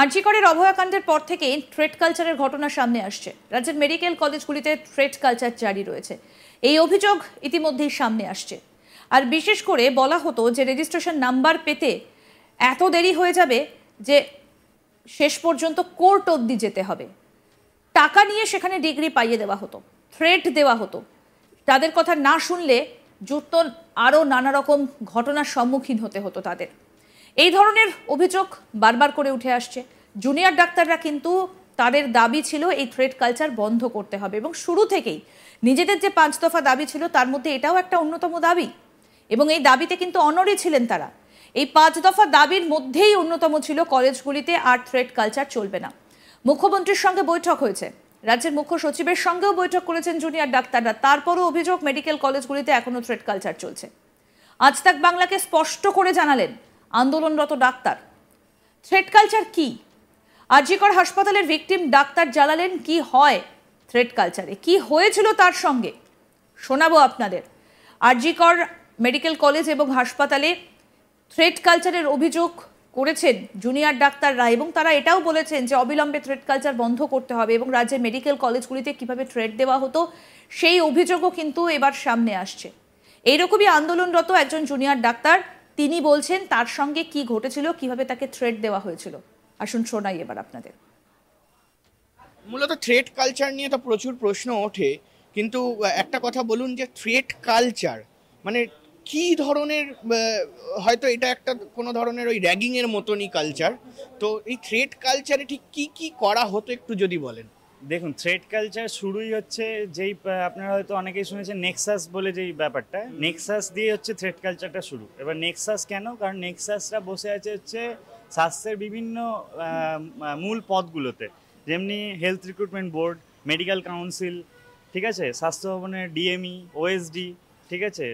আর্জিকরের অভয়াকাণ্ডের পর থেকে ট্রেড কালচারের ঘটনা সামনে আসছে রাজ্যের মেডিকেল কলেজগুলিতে ট্রেড কালচার জারি রয়েছে এই অভিযোগ ইতিমধ্যেই সামনে আসছে আর বিশেষ করে বলা হতো যে রেজিস্ট্রেশন নাম্বার পেতে এত দেরি হয়ে যাবে যে শেষ পর্যন্ত কোর্ট অব্দি যেতে হবে টাকা নিয়ে সেখানে ডিগ্রি পাইয়ে দেওয়া হতো থ্রেট দেওয়া হতো তাদের কথা না শুনলে যুক্ত আরও নানা রকম ঘটনার সম্মুখীন হতে হতো তাদের এই ধরনের অভিযোগ বারবার করে উঠে আসছে জুনিয়র ডাক্তাররা কিন্তু তাদের দাবি ছিল এই থ্রেড কালচার বন্ধ করতে হবে এবং শুরু থেকেই নিজেদের যে পাঁচ দফা দাবি ছিল তার মধ্যে এটাও একটা অন্যতম দাবি এবং এই দাবিতে কিন্তু অনরে ছিলেন তারা এই পাঁচ দফা দাবির মধ্যেই অন্যতম ছিল কলেজগুলিতে আর থ্রেড কালচার চলবে না মুখ্যমন্ত্রীর সঙ্গে বৈঠক হয়েছে রাজ্যের মুখ্য সচিবের সঙ্গেও বৈঠক করেছেন জুনিয়র ডাক্তাররা তারপরও অভিযোগ মেডিকেল কলেজগুলিতে এখনও থ্রেড কালচার চলছে আজ তাক বাংলাকে স্পষ্ট করে জানালেন আন্দোলনরত ডাক্তার থ্রেড কালচার কি আরজিকর হাসপাতালের ভিকটিম ডাক্তার জালালেন কি হয় থ্রেড কালচারে কি হয়েছিল তার সঙ্গে শোনাবো আপনাদের আরজিকর মেডিকেল কলেজ এবং হাসপাতালে থ্রেড কালচারের অভিযোগ করেছেন জুনিয়র ডাক্তাররা এবং তারা এটাও বলেছেন যে অবিলম্বে থ্রেড কালচার বন্ধ করতে হবে এবং রাজ্যের মেডিকেল কলেজগুলিতে কিভাবে থ্রেড দেওয়া হতো সেই অভিযোগও কিন্তু এবার সামনে আসছে এইরকমই আন্দোলনরত একজন জুনিয়র ডাক্তার তিনি বলছেন তার সঙ্গে কি ঘটেছিল কিভাবে তাকে থ্রেড দেওয়া হয়েছিল আসুন শোনাই এবার আপনাদের মূলত থ্রেড কালচার নিয়ে তো প্রচুর প্রশ্ন ওঠে কিন্তু একটা কথা বলুন যে থ্রেড কালচার মানে কি ধরনের হয়তো এটা একটা কোনো ধরনের ওই র্যাগিংয়ের মতনই কালচার তো এই থ্রেড কালচারে ঠিক কি কি করা হতো একটু যদি বলেন দেখুন থ্রেড কালচার শুরুই হচ্ছে যেই আপনারা হয়তো অনেকেই শুনেছেন নেক্সাস বলে যেই ব্যাপারটা নেক্সাস দিয়ে হচ্ছে থ্রেড কালচারটা শুরু এবার নেক্সাস কেন কারণ নেক্সাসরা বসে আছে হচ্ছে স্বাস্থ্যের বিভিন্ন মূল পদগুলোতে যেমনি health recruitment board medical council ঠিক আছে স্বাস্থ্য ভবনের ডিএমই ওএসডি e, ঠিক আছে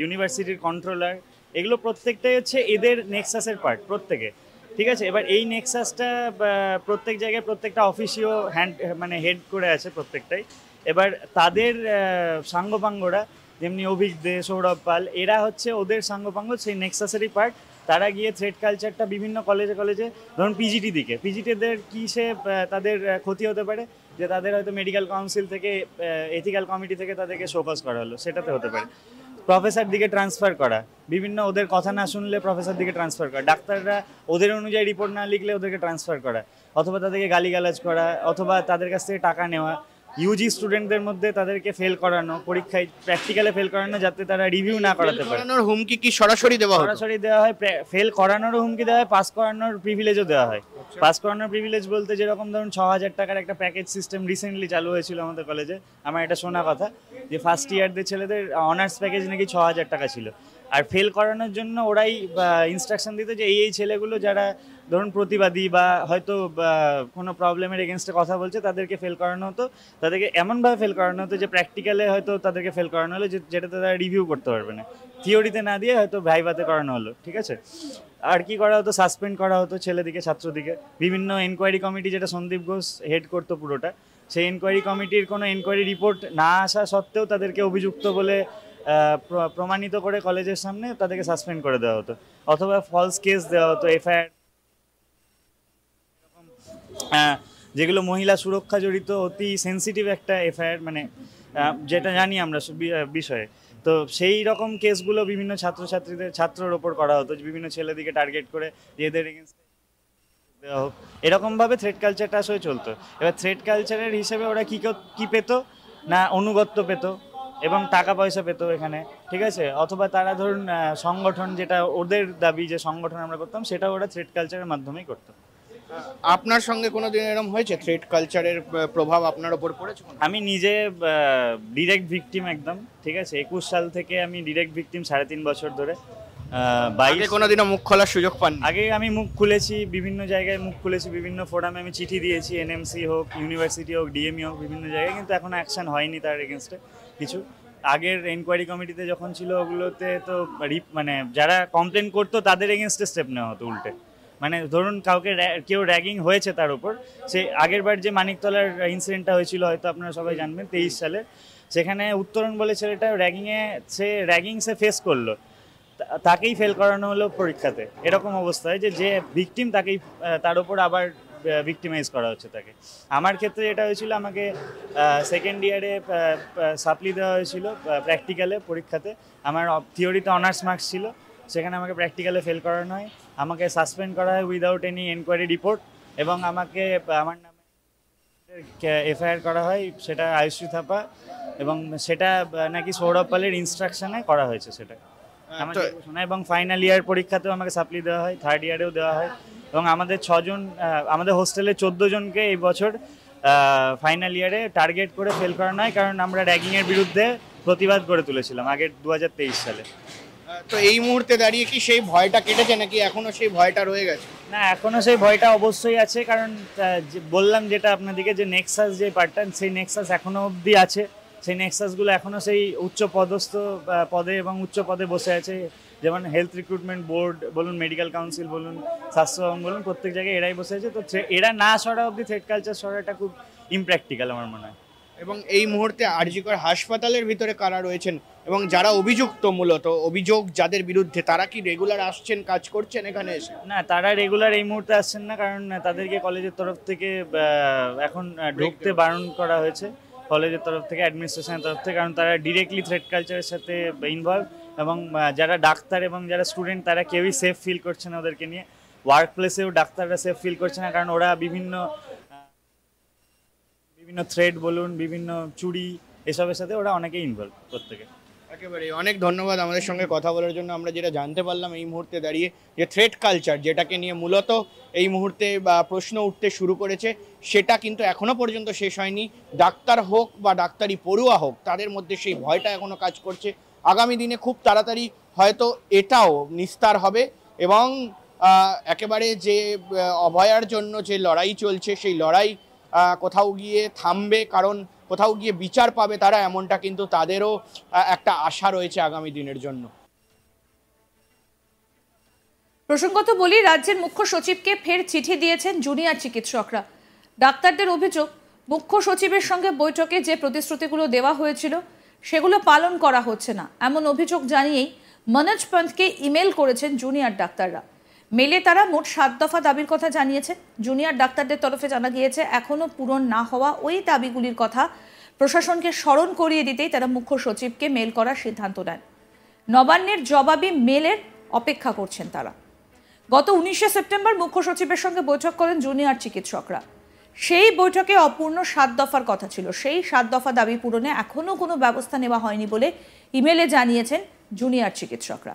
ইউনিভার্সিটির কন্ট্রোলার এগুলো প্রত্যেকটাই হচ্ছে এদের নেক্সাসের পার্ট প্রত্যেকে ঠিক আছে এবার এই নেক্সাসটা প্রত্যেক জায়গায় প্রত্যেকটা অফিসিও হ্যান্ড মানে হেড করে আছে প্রত্যেকটাই এবার তাদের সাঙ্গপাঙ্গরা যেমনি অভিজ দে সৌরভ পাল এরা হচ্ছে ওদের সাঙ্গপাঙ্গ সেই নেক্সাসেরই পার্ট তারা গিয়ে থ্রেড কালচারটা বিভিন্ন কলেজে কলেজে ধরুন পিজিটি দিকে পিজিটিদের কী সে তাদের ক্ষতি হতে পারে যে তাদের হয়তো মেডিকেল কাউন্সিল থেকে এথিক্যাল কমিটি থেকে তাদেরকে শোকজ করা হলো সেটাতে হতে পারে প্রফেসর দিকে ট্রান্সফার করা বিভিন্ন ওদের কথা না শুনলে প্রফেসর দিকে ট্রান্সফার করা ডাক্তাররা ওদের অনুযায়ী রিপোর্ট না লিখলে ওদেরকে ট্রান্সফার করা অথবা তাদেরকে গালিগালাজ করা অথবা তাদের কাছ থেকে টাকা নেওয়া ইউজি স্টুডেন্টদের মধ্যে তাদেরকে ফেল করানো পরীক্ষায় প্র্যাকটিক্যালে ফেল করানো যাতে তারা রিভিউ না করাতে পারে করানোর হুমকি কি সরাসরি দেওয়া হয় সরাসরি দেওয়া হয় ফেল করানোর হুমকি দেওয়া হয় পাস করানোর প্রিভিলেজও দেওয়া হয় পাস আচ্ছা। করানোর প্রিভিলেজ বলতে যেরকম ধরুন ছ হাজার টাকার একটা প্যাকেজ সিস্টেম রিসেন্টলি চালু হয়েছিল আমাদের কলেজে আমার এটা শোনা কথা যে ফার্স্ট ইয়ারদের ছেলেদের অনার্স প্যাকেজ নাকি ছ হাজার টাকা ছিল আর ফেল করানোর জন্য ওরাই ইনস্ট্রাকশন দিত যে এই এই ছেলেগুলো যারা ধরুন প্রতিবাদী বা হয়তো কোনো প্রবলেমের এগেনস্টে কথা বলছে তাদেরকে ফেল করানো হতো তাদেরকে এমনভাবে ফেল করানো হতো যে প্র্যাকটিক্যালে হয়তো তাদেরকে ফেল করানো হলো যেটাতে তারা রিভিউ করতে পারবে না থিওরিতে না দিয়ে হয়তো ভাইভাতে করানো হলো ঠিক আছে আর কি করা হতো সাসপেন্ড করা হতো ছেলেদিকে ছাত্রদিকে বিভিন্ন এনকোয়ারি কমিটি যেটা সন্দীপ ঘোষ হেড করতো পুরোটা সেই এনকোয়ারি কমিটির কোনো এনকোয়ারি রিপোর্ট না আসা সত্ত্বেও তাদেরকে অভিযুক্ত বলে প্রমাণিত করে কলেজের সামনে তাদেরকে সাসপেন্ড করে দেওয়া হতো অথবা ফলস কেস দেওয়া হতো এফআইআর হ্যাঁ, যেগুলো মহিলা সুরক্ষা জড়িত অতি সেন্সিটিভ একটা এফআইআর মানে যেটা জানি আমরা বিষয়ে তো সেই রকম কেসগুলো বিভিন্ন ছাত্রছাত্রীদের ছাত্রর ওপর করা হতো বিভিন্ন ছেলেদিকে টার্গেট করে যে এদের দেওয়া হোক এরকমভাবে থ্রেড কালচারটা আসলে চলতো এবার থ্রেড কালচারের হিসেবে ওরা কী কী পেতো না অনুগত্য পেতো এবং টাকা পয়সা পেত এখানে ঠিক আছে অথবা তারা ধরুন সংগঠন যেটা ওদের দাবি যে সংগঠন আমরা করতাম সেটা ওরা থ্রেড কালচারের মাধ্যমেই করত আপনার সঙ্গে কোনো দিন এরকম হয়েছে থ্রেড কালচারের প্রভাব আপনার ওপর পড়েছে আমি নিজে ডিরেক্ট ভিকটিম একদম ঠিক আছে একুশ সাল থেকে আমি ডিরেক্ট ভিকটিম সাড়ে তিন বছর ধরে বাইশ কোনোদিনও মুখ খোলার সুযোগ পান আগে আমি মুখ খুলেছি বিভিন্ন জায়গায় মুখ খুলেছি বিভিন্ন ফোরামে আমি চিঠি দিয়েছি এনএমসি হোক ইউনিভার্সিটি হোক ডিএমই হোক বিভিন্ন জায়গায় কিন্তু এখনো অ্যাকশন হয়নি তার এগেনস্টে কিছু আগের এনকোয়ারি কমিটিতে যখন ছিল ওগুলোতে তো রিপ মানে যারা কমপ্লেন করতো তাদের এগেনস্টে স্টেপ নেওয়া হতো উল্টে মানে ধরুন কাউকে কেউ র্যাগিং হয়েছে তার উপর সে আগেরবার যে মানিকতলার ইনসিডেন্টটা হয়েছিল হয়তো আপনারা সবাই জানবেন তেইশ সালে সেখানে উত্তরণ বলে ছেলেটা র্যাগিংয়ে সে র্যাগিং সে ফেস করলো তাকেই ফেল করানো হলো পরীক্ষাতে এরকম অবস্থা হয় যে যে ভিকটিম তাকেই তার উপর আবার ভিক্টিমাইজ করা হচ্ছে তাকে আমার ক্ষেত্রে এটা হয়েছিল আমাকে সেকেন্ড ইয়ারে সাপ্লি দেওয়া হয়েছিল প্র্যাকটিক্যালে পরীক্ষাতে আমার থিওরিতে অনার্স মার্কস ছিল সেখানে আমাকে প্র্যাকটিক্যালে ফেল করানো হয় আমাকে সাসপেন্ড করা হয় উইদাউট এনি এনকোয়ারি রিপোর্ট এবং আমাকে আমার নামে এফআইআর করা হয় সেটা আয়ুষ্রী থাপা এবং সেটা নাকি সৌরভ পালের ইনস্ট্রাকশানে করা হয়েছে সেটা এবং ফাইনাল ইয়ার পরীক্ষাতেও আমাকে সাপ্লি দেওয়া হয় থার্ড ইয়ারেও দেওয়া হয় এবং আমাদের ছজন আমাদের হোস্টেলে চোদ্দ জনকে এই বছর ফাইনাল ইয়ারে টার্গেট করে ফেল করা নয় কারণ আমরা র্যাগিংয়ের বিরুদ্ধে প্রতিবাদ করে তুলেছিলাম আগের দু সালে তো এই মুহূর্তে দাঁড়িয়ে কি সেই ভয়টা কেটেছে নাকি এখনও সেই ভয়টা রয়ে গেছে না এখনও সেই ভয়টা অবশ্যই আছে কারণ বললাম যেটা আপনাদেরকে যে নেক্সাস যে পার্টটা সেই নেক্সাস এখনও অবধি আছে সেই নেক্সাসগুলো এখনও সেই উচ্চ পদস্থ পদে এবং উচ্চ পদে বসে আছে যেমন হেলথ রিক্রুটমেন্ট বোর্ড বলুন মেডিকেল কাউন্সিল বলুন স্বাস্থ্য বলুন প্রত্যেক জায়গায় এরাই বসে আছে তো এরা না সরা অবধি থ্রেড কালচার সরাটা খুব ইমপ্র্যাকটিক্যাল আমার মনে হয় এবং এই মুহূর্তে আরজিকর হাসপাতালের ভিতরে কারা রয়েছেন এবং যারা অভিযুক্ত মূলত অভিযোগ যাদের বিরুদ্ধে তারা কি রেগুলার আসছেন কাজ করছেন এখানে এসে না তারা রেগুলার এই মুহূর্তে আসছেন না কারণ তাদেরকে কলেজের তরফ থেকে এখন ঢুকতে বারণ করা হয়েছে কলেজের তরফ থেকে অ্যাডমিনিস্ট্রেশনের তরফ থেকে কারণ তারা ডিরেক্টলি থ্রেড কালচারের সাথে ইনভলভ এবং যারা ডাক্তার এবং যারা স্টুডেন্ট তারা কেউই সেফ ফিল করছে না ওদেরকে নিয়ে ওয়ার্ক প্লেসেও ডাক্তাররা সেফ ফিল করছে না কারণ ওরা বিভিন্ন বিভিন্ন থ্রেড বলুন বিভিন্ন চুরি এসবের সাথে ওরা অনেকেই ইনভলভ প্রত্যেকে একেবারে অনেক ধন্যবাদ আমাদের সঙ্গে কথা বলার জন্য আমরা যেটা জানতে পারলাম এই মুহূর্তে দাঁড়িয়ে যে থ্রেড কালচার যেটাকে নিয়ে মূলত এই মুহূর্তে বা প্রশ্ন উঠতে শুরু করেছে সেটা কিন্তু এখনও পর্যন্ত শেষ হয়নি ডাক্তার হোক বা ডাক্তারি পড়ুয়া হোক তাদের মধ্যে সেই ভয়টা এখনও কাজ করছে আগামী দিনে খুব তাড়াতাড়ি হয়তো এটাও নিস্তার হবে এবং একেবারে যে অভয়ার জন্য যে লড়াই চলছে সেই লড়াই কোথাও গিয়ে থামবে কারণ কোথাও গিয়ে বিচার পাবে তারা এমনটা কিন্তু তাদেরও একটা আশা রয়েছে আগামী দিনের জন্য প্রসঙ্গত বলি রাজ্যের মুখ্য সচিবকে ফের চিঠি দিয়েছেন জুনিয়র চিকিৎসকরা ডাক্তারদের অভিযোগ মুখ্য সচিবের সঙ্গে বৈঠকে যে প্রতিশ্রুতিগুলো দেওয়া হয়েছিল সেগুলো পালন করা হচ্ছে না এমন অভিযোগ জানিয়েই মনোজ পন্থকে ইমেল করেছেন জুনিয়র ডাক্তাররা মেলে তারা মোট সাত দফা দাবির কথা জানিয়েছে জুনিয়র ডাক্তারদের তরফে জানা গিয়েছে এখনও পূরণ না হওয়া ওই দাবিগুলির কথা প্রশাসনকে স্মরণ করিয়ে দিতেই তারা মুখ্য সচিবকে মেল করার সিদ্ধান্ত নেন নবান্নের জবাবি মেলের অপেক্ষা করছেন তারা গত উনিশে সেপ্টেম্বর মুখ্য সচিবের সঙ্গে বৈঠক করেন জুনিয়র চিকিৎসকরা সেই বৈঠকে অপূর্ণ সাত দফার কথা ছিল সেই সাত দফা দাবি পূরণে এখনও কোনো ব্যবস্থা নেওয়া হয়নি বলে ইমেলে জানিয়েছেন জুনিয়র চিকিৎসকরা